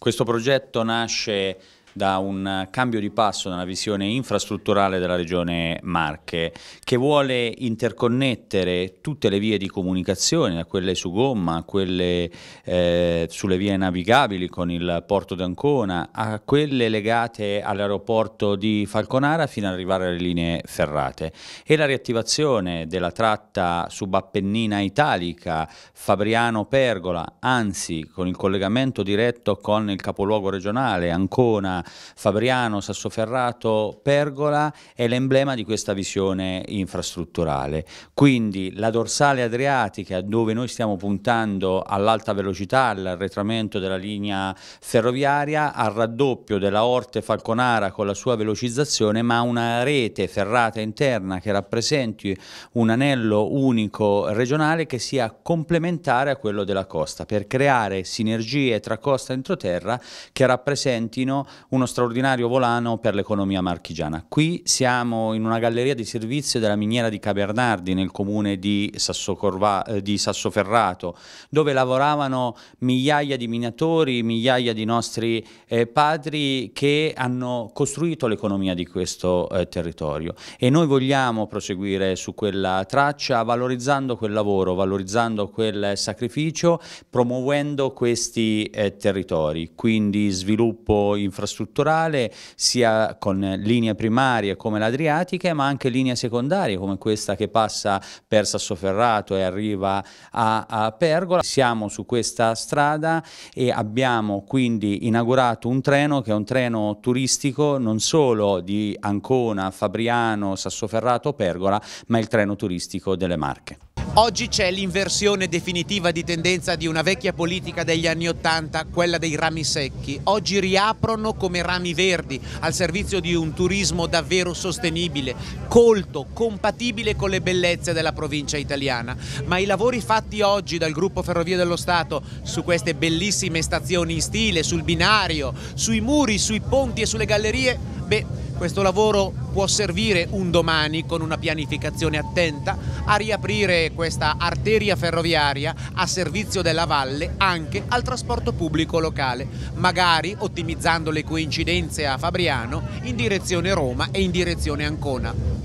Questo progetto nasce da un cambio di passo nella visione infrastrutturale della regione Marche, che vuole interconnettere tutte le vie di comunicazione, da quelle su gomma a quelle eh, sulle vie navigabili con il porto d'Ancona, a quelle legate all'aeroporto di Falconara fino ad arrivare alle linee ferrate. E la riattivazione della tratta subappennina italica Fabriano-Pergola, anzi con il collegamento diretto con il capoluogo regionale Ancona Fabriano, Sassoferrato, Pergola è l'emblema di questa visione infrastrutturale. Quindi la dorsale adriatica dove noi stiamo puntando all'alta velocità, all'arretramento della linea ferroviaria, al raddoppio della Orte Falconara con la sua velocizzazione, ma una rete ferrata interna che rappresenti un anello unico regionale che sia complementare a quello della costa per creare sinergie tra costa e entroterra che rappresentino uno straordinario volano per l'economia marchigiana. Qui siamo in una galleria di servizio della miniera di Cabernardi nel comune di, Sassocorva, eh, di Sassoferrato, dove lavoravano migliaia di minatori, migliaia di nostri eh, padri che hanno costruito l'economia di questo eh, territorio e noi vogliamo proseguire su quella traccia valorizzando quel lavoro, valorizzando quel sacrificio, promuovendo questi eh, territori, quindi sviluppo infrastrutturale infrastrutturale, sia con linee primarie come l'Adriatica, ma anche linee secondarie come questa che passa per Sassoferrato e arriva a, a Pergola. Siamo su questa strada e abbiamo quindi inaugurato un treno che è un treno turistico non solo di Ancona, Fabriano, Sassoferrato, Pergola, ma il treno turistico delle Marche. Oggi c'è l'inversione definitiva di tendenza di una vecchia politica degli anni Ottanta, quella dei rami secchi. Oggi riaprono come rami verdi al servizio di un turismo davvero sostenibile, colto, compatibile con le bellezze della provincia italiana. Ma i lavori fatti oggi dal gruppo Ferrovie dello Stato su queste bellissime stazioni in stile, sul binario, sui muri, sui ponti e sulle gallerie Beh, questo lavoro può servire un domani con una pianificazione attenta a riaprire questa arteria ferroviaria a servizio della valle anche al trasporto pubblico locale, magari ottimizzando le coincidenze a Fabriano in direzione Roma e in direzione Ancona.